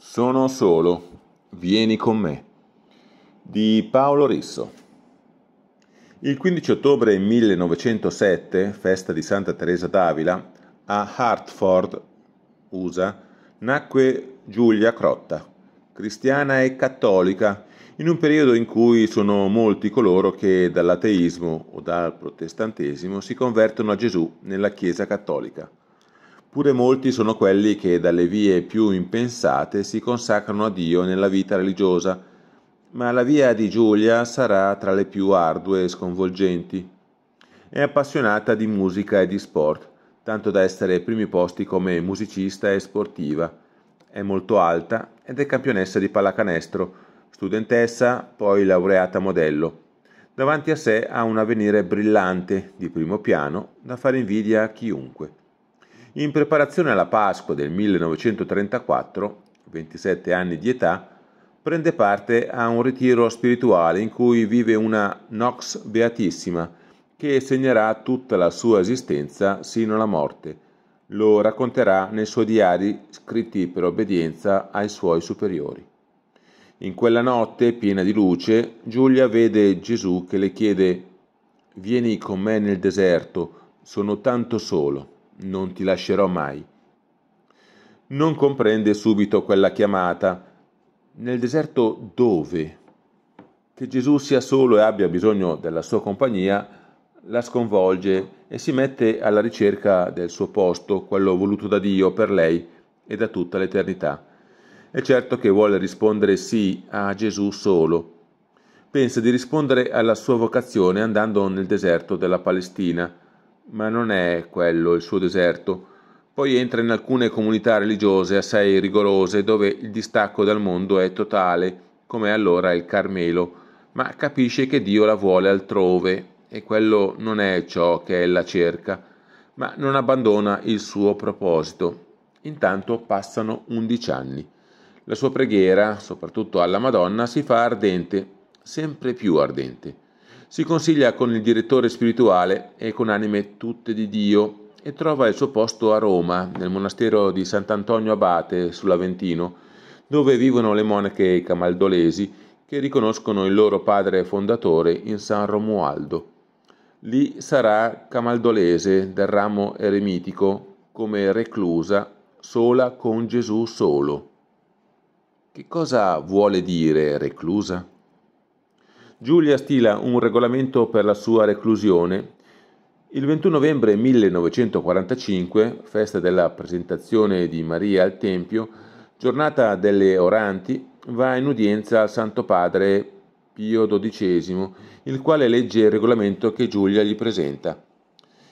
Sono solo, vieni con me di Paolo Risso. Il 15 ottobre 1907, festa di Santa Teresa d'Avila, a Hartford, USA, nacque Giulia Crotta, cristiana e cattolica, in un periodo in cui sono molti coloro che dall'ateismo o dal protestantesimo si convertono a Gesù nella Chiesa cattolica. Pure molti sono quelli che dalle vie più impensate si consacrano a Dio nella vita religiosa, ma la via di Giulia sarà tra le più ardue e sconvolgenti. È appassionata di musica e di sport, tanto da essere ai primi posti come musicista e sportiva. È molto alta ed è campionessa di pallacanestro, studentessa, poi laureata modello. Davanti a sé ha un avvenire brillante, di primo piano, da fare invidia a chiunque. In preparazione alla Pasqua del 1934, 27 anni di età, prende parte a un ritiro spirituale in cui vive una nox beatissima che segnerà tutta la sua esistenza sino alla morte. Lo racconterà nei suoi diari scritti per obbedienza ai suoi superiori. In quella notte piena di luce, Giulia vede Gesù che le chiede Vieni con me nel deserto, sono tanto solo non ti lascerò mai. Non comprende subito quella chiamata. Nel deserto dove? Che Gesù sia solo e abbia bisogno della sua compagnia la sconvolge e si mette alla ricerca del suo posto, quello voluto da Dio per lei e da tutta l'eternità. È certo che vuole rispondere sì a Gesù solo. Pensa di rispondere alla sua vocazione andando nel deserto della Palestina, ma non è quello il suo deserto. Poi entra in alcune comunità religiose assai rigorose dove il distacco dal mondo è totale, come allora il Carmelo, ma capisce che Dio la vuole altrove e quello non è ciò che ella cerca, ma non abbandona il suo proposito. Intanto passano undici anni. La sua preghiera, soprattutto alla Madonna, si fa ardente, sempre più ardente. Si consiglia con il direttore spirituale e con anime tutte di Dio e trova il suo posto a Roma, nel monastero di Sant'Antonio Abate sull'Aventino, dove vivono le monache camaldolesi che riconoscono il loro padre fondatore in San Romualdo. Lì sarà camaldolese del ramo eremitico come reclusa sola con Gesù solo. Che cosa vuole dire reclusa? Giulia stila un regolamento per la sua reclusione. Il 21 novembre 1945, festa della presentazione di Maria al Tempio, giornata delle oranti, va in udienza al Santo Padre Pio XII, il quale legge il regolamento che Giulia gli presenta.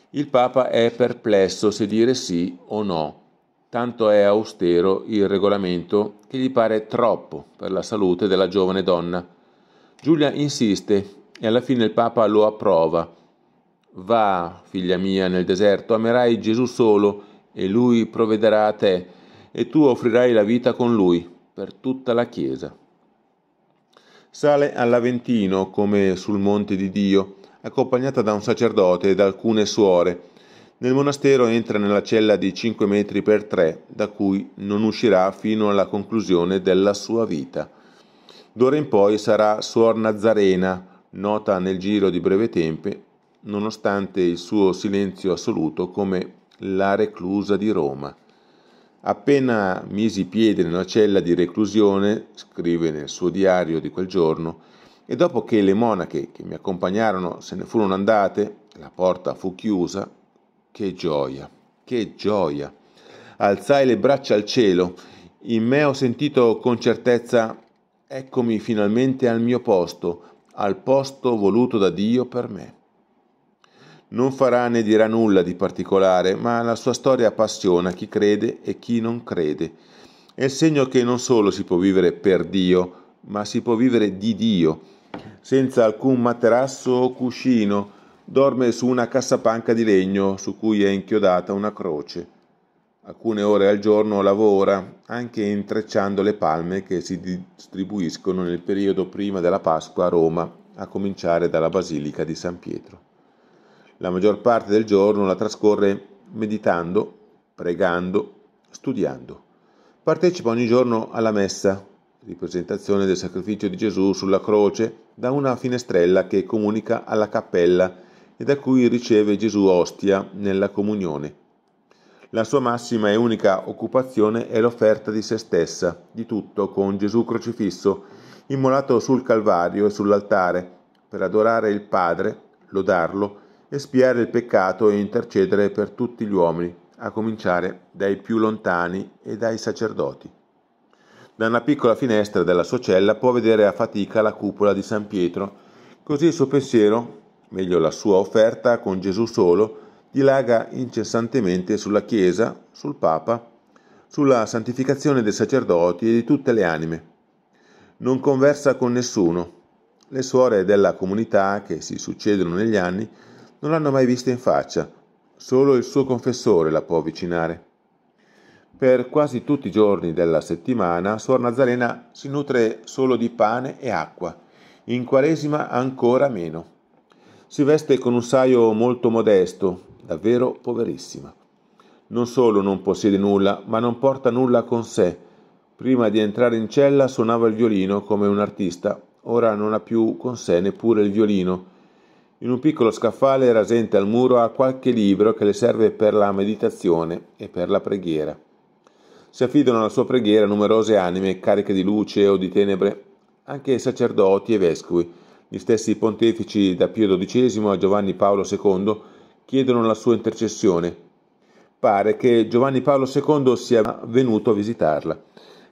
Il Papa è perplesso se dire sì o no, tanto è austero il regolamento che gli pare troppo per la salute della giovane donna. Giulia insiste e alla fine il Papa lo approva. Va, figlia mia, nel deserto, amerai Gesù solo e lui provvederà a te e tu offrirai la vita con lui per tutta la Chiesa. Sale all'Aventino come sul monte di Dio, accompagnata da un sacerdote e da alcune suore. Nel monastero entra nella cella di 5 metri per 3, da cui non uscirà fino alla conclusione della sua vita. D'ora in poi sarà Suor Nazarena, nota nel giro di breve tempo, nonostante il suo silenzio assoluto come la reclusa di Roma. Appena misi piede nella cella di reclusione, scrive nel suo diario di quel giorno, e dopo che le monache che mi accompagnarono se ne furono andate, la porta fu chiusa, che gioia, che gioia! Alzai le braccia al cielo, in me ho sentito con certezza Eccomi finalmente al mio posto, al posto voluto da Dio per me. Non farà né dirà nulla di particolare, ma la sua storia appassiona chi crede e chi non crede. È il segno che non solo si può vivere per Dio, ma si può vivere di Dio, senza alcun materasso o cuscino, dorme su una cassapanca di legno su cui è inchiodata una croce alcune ore al giorno lavora anche intrecciando le palme che si distribuiscono nel periodo prima della Pasqua a Roma, a cominciare dalla Basilica di San Pietro. La maggior parte del giorno la trascorre meditando, pregando, studiando. Partecipa ogni giorno alla messa, ripresentazione del sacrificio di Gesù sulla croce, da una finestrella che comunica alla cappella e da cui riceve Gesù ostia nella comunione la sua massima e unica occupazione è l'offerta di se stessa, di tutto, con Gesù crocifisso, immolato sul Calvario e sull'altare, per adorare il Padre, lodarlo, espiare il peccato e intercedere per tutti gli uomini, a cominciare dai più lontani e dai sacerdoti. Da una piccola finestra della sua cella può vedere a fatica la cupola di San Pietro, così il suo pensiero, meglio la sua offerta con Gesù solo, dilaga incessantemente sulla Chiesa, sul Papa, sulla santificazione dei sacerdoti e di tutte le anime. Non conversa con nessuno. Le suore della comunità che si succedono negli anni non l'hanno mai vista in faccia, solo il suo confessore la può avvicinare. Per quasi tutti i giorni della settimana, Suor Nazarena si nutre solo di pane e acqua, in Quaresima ancora meno. Si veste con un saio molto modesto, davvero poverissima. Non solo non possiede nulla, ma non porta nulla con sé. Prima di entrare in cella suonava il violino come un artista, ora non ha più con sé neppure il violino. In un piccolo scaffale rasente al muro ha qualche libro che le serve per la meditazione e per la preghiera. Si affidano alla sua preghiera numerose anime cariche di luce o di tenebre, anche sacerdoti e vescovi, gli stessi pontefici da Pio XII a Giovanni Paolo II chiedono la sua intercessione. Pare che Giovanni Paolo II sia venuto a visitarla.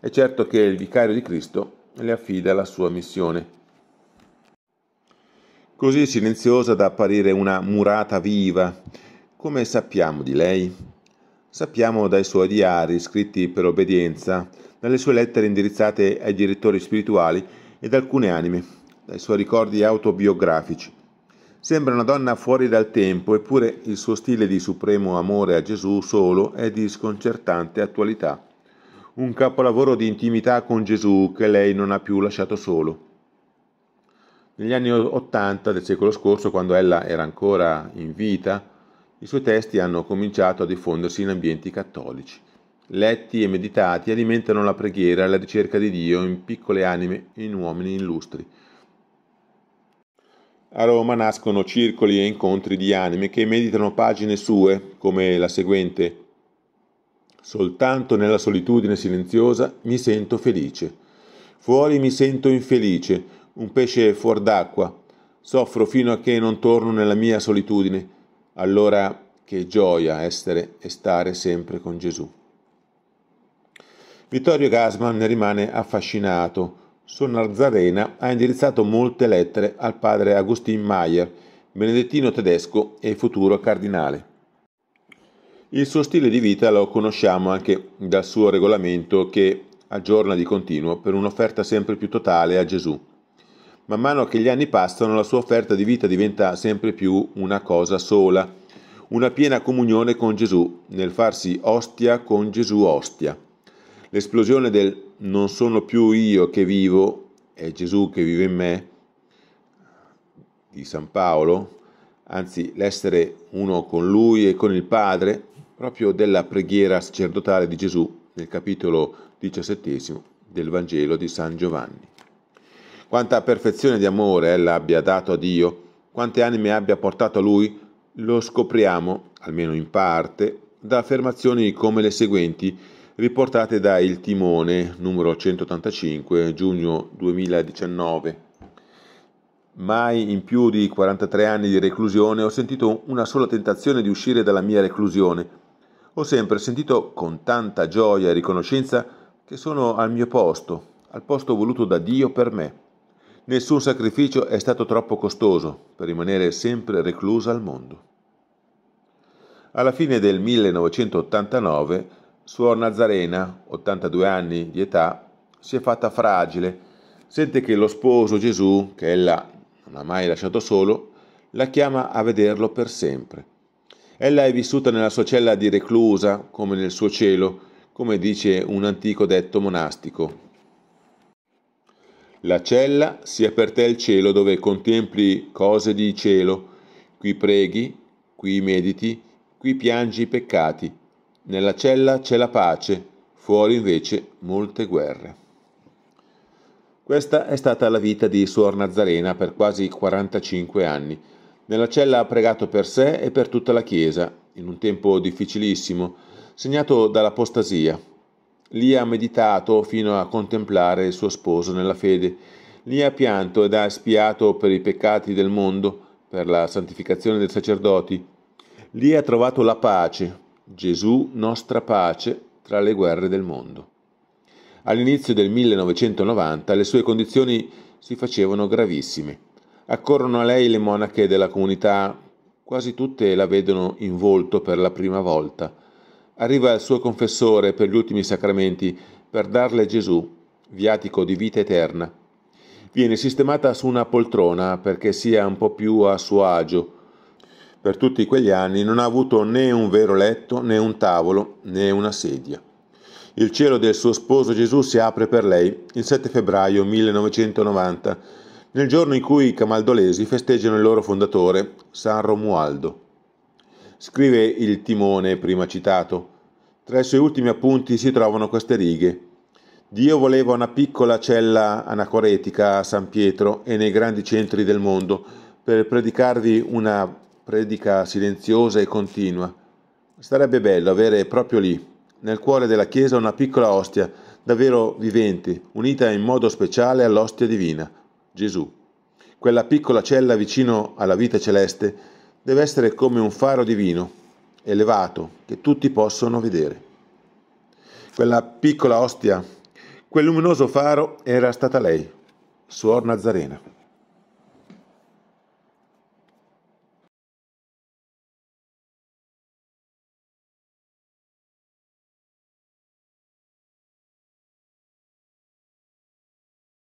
È certo che il vicario di Cristo le affida la sua missione. Così silenziosa da apparire una murata viva, come sappiamo di lei? Sappiamo dai suoi diari scritti per obbedienza, dalle sue lettere indirizzate ai direttori spirituali ed alcune anime, dai suoi ricordi autobiografici, Sembra una donna fuori dal tempo, eppure il suo stile di supremo amore a Gesù solo è di sconcertante attualità. Un capolavoro di intimità con Gesù che lei non ha più lasciato solo. Negli anni Ottanta del secolo scorso, quando ella era ancora in vita, i suoi testi hanno cominciato a diffondersi in ambienti cattolici. Letti e meditati alimentano la preghiera e la ricerca di Dio in piccole anime e in uomini illustri. A Roma nascono circoli e incontri di anime che meditano pagine sue, come la seguente. Soltanto nella solitudine silenziosa mi sento felice. Fuori mi sento infelice, un pesce fuor d'acqua. Soffro fino a che non torno nella mia solitudine. Allora che gioia essere e stare sempre con Gesù. Vittorio Gasman ne rimane affascinato Nazarena ha indirizzato molte lettere al padre Agustin Mayer, benedettino tedesco e futuro cardinale. Il suo stile di vita lo conosciamo anche dal suo regolamento che aggiorna di continuo per un'offerta sempre più totale a Gesù. Man mano che gli anni passano la sua offerta di vita diventa sempre più una cosa sola, una piena comunione con Gesù nel farsi ostia con Gesù ostia. L'esplosione del non sono più io che vivo, è Gesù che vive in me, di San Paolo, anzi l'essere uno con lui e con il Padre, proprio della preghiera sacerdotale di Gesù nel capitolo diciassettesimo del Vangelo di San Giovanni. Quanta perfezione di amore ella abbia dato a Dio, quante anime abbia portato a Lui, lo scopriamo, almeno in parte, da affermazioni come le seguenti, riportate da Il Timone numero 185 giugno 2019. Mai in più di 43 anni di reclusione ho sentito una sola tentazione di uscire dalla mia reclusione. Ho sempre sentito con tanta gioia e riconoscenza che sono al mio posto, al posto voluto da Dio per me. Nessun sacrificio è stato troppo costoso per rimanere sempre reclusa al mondo. Alla fine del 1989 Suor Nazarena, 82 anni di età, si è fatta fragile, sente che lo sposo Gesù, che ella non ha mai lasciato solo, la chiama a vederlo per sempre. Ella è vissuta nella sua cella di reclusa, come nel suo cielo, come dice un antico detto monastico. La cella sia per te il cielo dove contempli cose di cielo, qui preghi, qui mediti, qui piangi i peccati, nella cella c'è la pace, fuori invece molte guerre. Questa è stata la vita di Suor Nazarena per quasi 45 anni. Nella cella ha pregato per sé e per tutta la Chiesa, in un tempo difficilissimo, segnato dall'apostasia. Lì ha meditato fino a contemplare il suo sposo nella fede. Lì ha pianto ed ha spiato per i peccati del mondo, per la santificazione dei sacerdoti. Lì ha trovato la pace, Gesù nostra pace tra le guerre del mondo. All'inizio del 1990 le sue condizioni si facevano gravissime. Accorrono a lei le monache della comunità, quasi tutte la vedono in volto per la prima volta. Arriva il suo confessore per gli ultimi sacramenti per darle Gesù, viatico di vita eterna. Viene sistemata su una poltrona perché sia un po' più a suo agio per tutti quegli anni non ha avuto né un vero letto, né un tavolo, né una sedia. Il cielo del suo sposo Gesù si apre per lei il 7 febbraio 1990, nel giorno in cui i camaldolesi festeggiano il loro fondatore, San Romualdo. Scrive il timone prima citato. Tra i suoi ultimi appunti si trovano queste righe. Dio voleva una piccola cella anacoretica a San Pietro e nei grandi centri del mondo per predicarvi una predica silenziosa e continua. Sarebbe bello avere proprio lì, nel cuore della Chiesa, una piccola ostia, davvero vivente, unita in modo speciale all'ostia divina, Gesù. Quella piccola cella vicino alla vita celeste deve essere come un faro divino, elevato, che tutti possono vedere. Quella piccola ostia, quel luminoso faro era stata lei, Suor Nazarena.